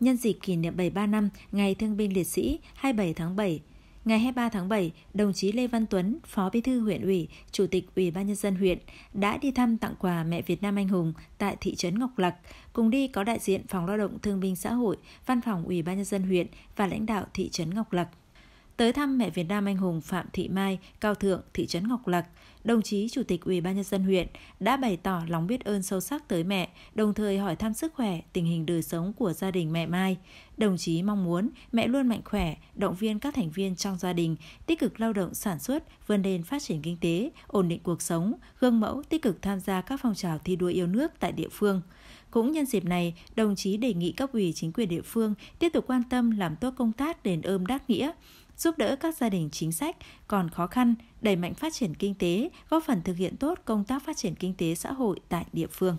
nhân dịp kỷ niệm 73 năm Ngày Thương binh Liệt sĩ 27 tháng 7. Ngày 23 tháng 7, đồng chí Lê Văn Tuấn, Phó Bí thư huyện ủy, Chủ tịch Ủy ban nhân dân huyện đã đi thăm tặng quà mẹ Việt Nam anh hùng tại thị trấn Ngọc Lặc. Cùng đi có đại diện Phòng Lao động Thương binh Xã hội, Văn phòng Ủy ban nhân dân huyện và lãnh đạo thị trấn Ngọc Lặc tới thăm mẹ Việt Nam anh hùng Phạm Thị Mai, Cao Thượng, thị trấn Ngọc Lặc, đồng chí Chủ tịch Ủy ban nhân dân huyện đã bày tỏ lòng biết ơn sâu sắc tới mẹ, đồng thời hỏi thăm sức khỏe, tình hình đời sống của gia đình mẹ Mai. Đồng chí mong muốn mẹ luôn mạnh khỏe, động viên các thành viên trong gia đình tích cực lao động sản xuất, vươn lên phát triển kinh tế, ổn định cuộc sống, gương mẫu tích cực tham gia các phong trào thi đua yêu nước tại địa phương. Cũng nhân dịp này, đồng chí đề nghị cấp ủy chính quyền địa phương tiếp tục quan tâm làm tốt công tác đền ơn đáp nghĩa, giúp đỡ các gia đình chính sách còn khó khăn, đẩy mạnh phát triển kinh tế, góp phần thực hiện tốt công tác phát triển kinh tế xã hội tại địa phương.